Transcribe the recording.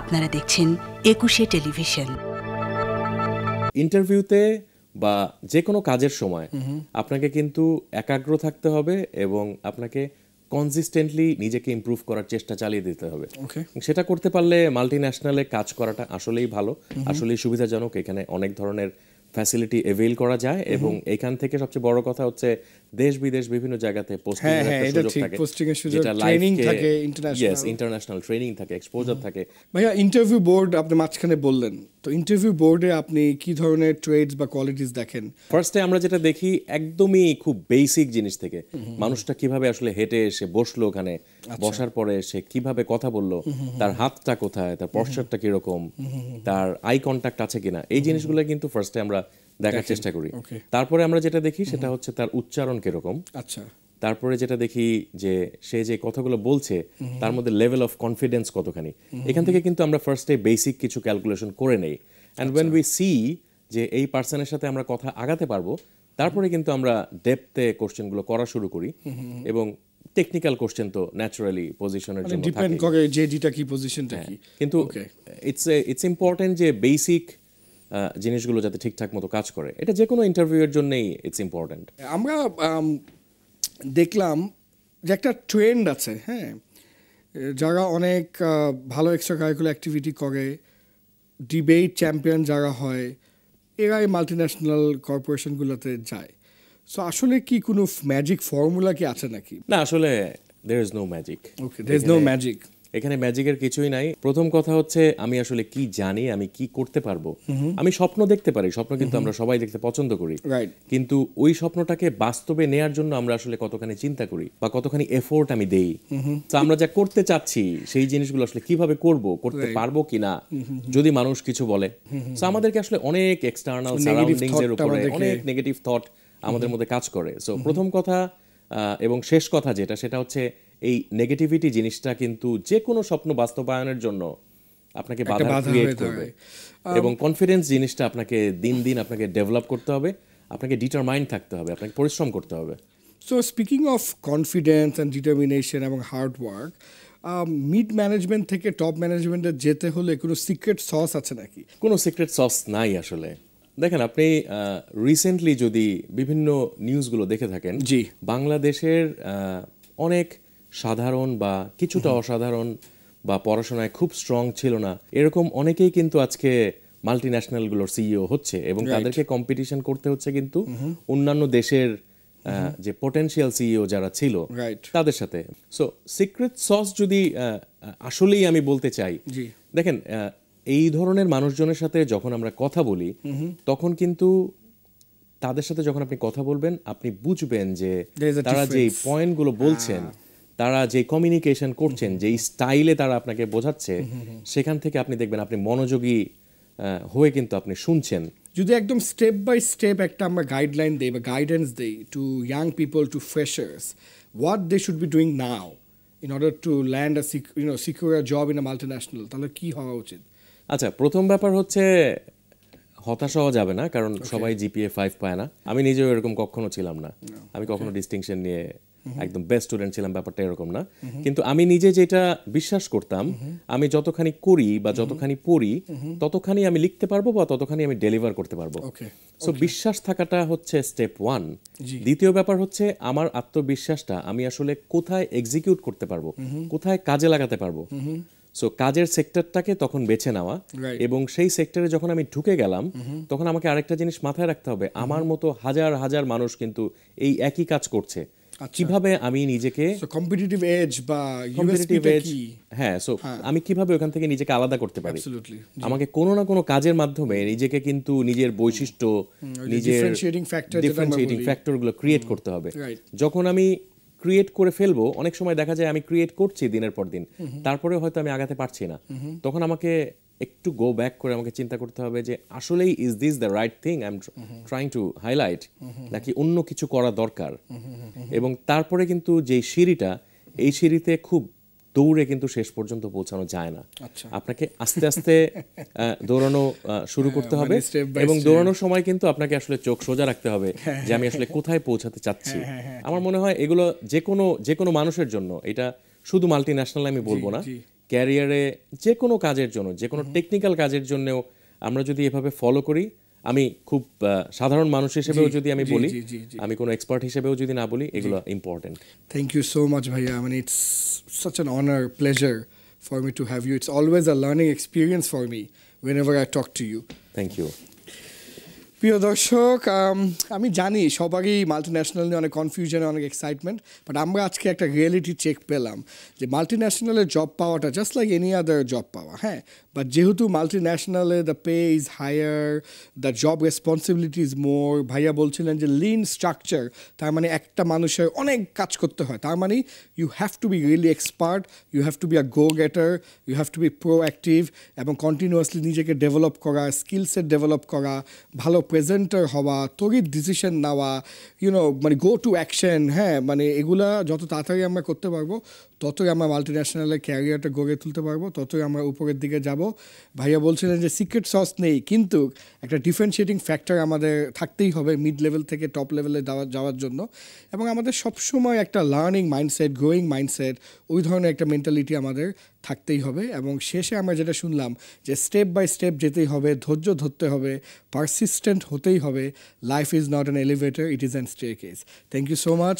আপনারা দেখছেন একুশে টেলিভিশন ইন্টারভিউতে বা যে কোনো কাজের সময় আপনাকে কিন্তু একাগ্র থাকতে হবে এবং আপনাকে কনসিস্টেন্টলি নিজেকে ইম্প্রুভ করার চেষ্টা চালিয়ে দিতে হবে সেটা করতে পারলে মাল্টি ন্যাশনালে কাজ করাটা আসলেই ভালো আসলেই সুবিধাজনক এখানে অনেক ধরনের ফ্যাসিলিটি এভেল করা যায় এবং এখান থেকে সবচেয়ে বড় কথা হচ্ছে দেশ বিদেশ বিভিন্ন জায়গাতে পোস্টিং হ্যাঁ, হ্যাঁ, এর সুযোগ থাকে ট্রেনিং থাকে ইন্টারন্যাশনাল ইন্টারন্যাশনাল ট্রেনিং থাকে এক্সপোজার থাকে ভাইয়া ইন্টারভিউ বোর্ড আপনি মাঝখানে বললেন তো ইন্টারভিউ বোর্ডে আপনি কি ধরনের ট্রেডস বা কোয়ালিটিস দেখেন ফার্স্টে আমরা যেটা দেখি একদমই খুব বেসিক জিনিস থেকে মানুষটা কিভাবে আসলে হেঁটে এসে বসলো ওখানে আচ্ছা। বসার পরে সে কিভাবে কথা বললো তার হাতটা কোথায় তার পশ্চারটা কিরকম তার আই কন্ট্যাক্ট আছে কিনা এই জিনিসগুলো কিন্তু ফার্স্টে আমরা দেখার চেষ্টা করি তারপরে আমরা যেটা দেখি সেটা হচ্ছে তার উচ্চারণ কিরকম আচ্ছা তারপরে যেটা দেখি যে সে যে কথাগুলো বলছে তার মধ্যে লেভেল অফ কনফিডেন্স কতখানি এখান থেকে কিন্তু আমরা ফার্স্টে বেসিক কিছু ক্যালকুলেশন করে নেই অ্যান্ড ওয়েন উই সি যে এই পার্সনের সাথে আমরা কথা আগাতে পারবো তারপরে কিন্তু আমরা ডেপথে কোশ্চেনগুলো করা শুরু করি এবং টেকনিক্যাল কোশ্চেন তো ন্যাচারালি পজিশনের জন্য ডিপেন্ড করে কি পজিশনটা হ্যাঁ, কি কিন্তু ইটস ইটস ইম্পর্টেন্ট যে বেসিক জিনিসগুলো যাতে ঠিকঠাক মতো কাজ করে এটা যে কোনো ইন্টারভিউয়ের জন্যই ইটস ইম্পর্ট্যান্ট আমরা দেখলাম যে একটা ট্রেন্ড আছে হ্যাঁ যারা অনেক ভালো এক্সট্রা কারিকুলার অ্যাক্টিভিটি করে ডিবেট চ্যাম্পিয়ন যারা হয় এরাই মাল্টিন্যাশনাল ন্যাশনাল কর্পোরেশনগুলোতে যায় সো আসলে কি কোনো ম্যাজিক ফর্মুলা কি আছে নাকি না আসলে there is no magic okay there is no magic এখানে ম্যাজিকের কিছুই নাই প্রথম কথা হচ্ছে আমি আসলে কি জানি আমি কি করতে পারবো আমি স্বপ্ন দেখতে পারি স্বপ্ন কিন্তু আমরা সবাই দেখতে পছন্দ করি কিন্তু ওই স্বপ্নটাকে বাস্তবে নেয়ার জন্য আমরা আসলে কতখানি চিন্তা করি বা কতখানি এফোর্ট আমি দেই তো আমরা যা করতে চাচ্ছি সেই জিনিসগুলো আসলে কিভাবে করব করতে পারবো কিনা যদি মানুষ কিছু বলে তো আমাদেরকে আসলে অনেক এক্সটার্নাল সারাউন্ডিংস এর উপরে অনেক নেগেটিভ থট আমাদের মধ্যে কাজ করে সো প্রথম কথা এবং শেষ কথা যেটা সেটা হচ্ছে এই নেগেটিভিটি জিনিসটা কিন্তু যে কোনো স্বপ্ন বাস্তবায়নের জন্য আপনাকে বাধা ক্রিয়েট করবে এবং কনফিডেন্স জিনিসটা আপনাকে দিন দিন আপনাকে ডেভেলপ করতে হবে আপনাকে ডিটারমাইন্ড থাকতে হবে আপনাকে পরিশ্রম করতে হবে so speaking of confidence and determination এবং হার্ড ওয়ার্ক মিড ম্যানেজমেন্ট থেকে টপ ম্যানেজমেন্টে যেতে হলে কোনো সিক্রেট সস আছে নাকি কোনো সিক্রেট সস নাই আসলে দেখেন আপনি রিসেন্টলি যদি বিভিন্ন নিউজগুলো দেখে থাকেন জি বাংলাদেশের অনেক সাধারণ বা কিছুটা অসাধারণ বা পড়াশোনায় খুব স্ট্রং ছিল না এরকম অনেকেই কিন্তু আজকে মাল্টি ন্যাশনালগুলোর সিইও হচ্ছে এবং তাদেরকে কম্পিটিশন করতে হচ্ছে কিন্তু অন্যান্য দেশের যে পটেনশিয়াল সিইও যারা ছিল তাদের সাথে সো সিক্রেট সস যদি আসলেই আমি বলতে চাই দেখেন এই ধরনের মানুষজনের সাথে যখন আমরা কথা বলি তখন কিন্তু তাদের সাথে যখন আপনি কথা বলবেন আপনি বুঝবেন যে তারা যে পয়েন্টগুলো হ্যাঁ। বলছেন তারা যে কমিউনিকেশন করছেন যে স্টাইলে তারা আপনাকে বোঝাচ্ছে সেখান থেকে আপনি দেখবেন আপনি মনোযোগী হয়ে কিন্তু আপনি শুনছেন যদি একদম স্টেপ বাই স্টেপ একটা আমরা গাইডলাইন দেই বা গাইডেন্স দেই to young people to freshers what they should be doing now in order to land a you know secure job in a national তাহলে কী হওয়া উচিত আচ্ছা প্রথম ব্যাপার হচ্ছে হতাশ হওয়া যাবে না কারণ সবাই জিপিএ ফাইভ পায় না আমি নিজেও এরকম কখনো ছিলাম না আমি কখনো ডিস্টিংশন নিয়ে mm-hmm. একদম বেস্ট স্টুডেন্ট ছিলাম ব্যাপারটা এরকম না mm-hmm. কিন্তু আমি নিজে যেটা বিশ্বাস করতাম mm-hmm. আমি যতখানি করি বা যতখানি পড়ি ততখানি আমি লিখতে পারবো বা ততখানি আমি ডেলিভার করতে পারবো সো বিশ্বাস থাকাটা হচ্ছে স্টেপ ওয়ান দ্বিতীয় ব্যাপার হচ্ছে আমার আত্মবিশ্বাসটা আমি আসলে কোথায় এক্সিকিউট করতে পারবো কোথায় কাজে লাগাতে পারবো সো কাজের সেক্টরটাকে তখন বেছে নেওয়া এবং সেই সেক্টরে যখন আমি ঢুকে গেলাম তখন আমাকে আরেকটা জিনিস মাথায় রাখতে হবে আমার মতো হাজার হাজার মানুষ কিন্তু এই একই কাজ করছে আচ্ছা। কিভাবে আমি নিজেকে কম্পিটিটিভ এজ বা কম্পিটিটিভ এজ হ্যাঁ সো হ্যাঁ। আমি কিভাবে ওখান থেকে নিজেকে আলাদা করতে পারি আমাকে কোনো না কোনো কাজের মাধ্যমে নিজেকে কিন্তু নিজের বৈশিষ্ট্য নিজের ডিফারেন্সিয়েটিং ফ্যাক্টর গুলো ক্রিয়েট করতে হবে যখন আমি ক্রিয়েট করে ফেলবো অনেক সময় দেখা যায় আমি ক্রিয়েট করছি দিনের পর দিন তারপরে হয়তো আমি আগাতে পারছি না তখন আমাকে একটু গো ব্যাক করে আমাকে চিন্তা করতে হবে যে আসলেই is this the right thing I am trying to highlight নাকি অন্য কিছু করা দরকার এবং তারপরে কিন্তু যেই সিঁড়িটা এই সিঁড়িতে খুব দৌড়ে কিন্তু শেষ পর্যন্ত পৌঁছানো যায় না আচ্ছা। আপনাকে আস্তে আস্তে দৌড়ানো শুরু হ্যাঁ, করতে মানে হবে এবং দৌড়ানোর সময় কিন্তু আপনাকে আসলে চোখ সোজা রাখতে হবে হ্যাঁ, হ্যাঁ, যে আমি আসলে কোথায় পৌঁছাতে চাচ্ছি আমার মনে হয় এগুলো যে কোনো যে কোনো মানুষের জন্য এটা শুধু মাল্টি ন্যাশনাল আমি বলবো না ক্যারিয়ারে যে কোনো কাজের জন্য যে কোনো টেকনিক্যাল কাজের জন্যও আমরা যদি এভাবে ফলো করি আমি খুব সাধারণ মানুষ হিসেবেও যদি আমি বলি আমি কোনো এক্সপার্ট হিসেবেও যদি না বলি এগুলো important thank you so much ভাইয়া মানে it's such an honour pleasure for me to have you it's always a learning experience for me whenever I talk to you. Thank you প্রিয় দর্শক আমি জানি সবারই মাল্টি ন্যাশনাল নিয়ে অনেক confusion অনেক এক্সাইটমেন্ট বাট আমরা আজকে একটা রিয়েলিটি চেক পেলাম যে মাল্টি ন্যাশনালের জব পাওয়াটা just like any other job পাওয়া হ্যাঁ বাট যেহেতু মাল্টি ন্যাশনালে the pay is higher the job responsibility is more ভাইয়া বলছিলেন যে লিন স্ট্রাকচার তার মানে একটা মানুষের অনেক কাজ করতে হয় তার মানে you have to be really expert you have to be a go getter you have to be proactive এবং কন্টিনিউয়াসলি নিজেকে ডেভেলপ করা স্কিলসের ডেভেলপ করা ভালো প্রেজেন্টার হওয়া তরিত ডিসিশন নেওয়া ইউনো মানে গো টু অ্যাকশন হ্যাঁ মানে এগুলা যত তাড়াতাড়ি আমরা করতে পারবো ততই আমরা মাল্টি ন্যাশনালের ক্যারিয়ারটা গড়ে তুলতে পারবো ততই আমরা উপরের দিকে যাব ভাইয়া বলছিলেন যে সিক্রেট সস নেই কিন্তু একটা ডিফারেন্সিয়েটিং ফ্যাক্টর আমাদের থাকতেই হবে মিড লেভেল থেকে টপ লেভেলে যাওয়ার যাওয়ার জন্য এবং আমাদের সবসময় একটা লার্নিং মাইন্ডসেট গ্রোয়িং মাইন্ডসেট ওই ধরনের একটা মেন্টালিটি আমাদের থাকতেই হবে এবং শেষে আমরা যেটা শুনলাম যে স্টেপ বাই স্টেপ যেতেই হবে ধৈর্য ধরতে হবে পারসিস্টেন্ট কনফিডেন্ট হতেই হবে life is not an elevator it is an staircase thank you so much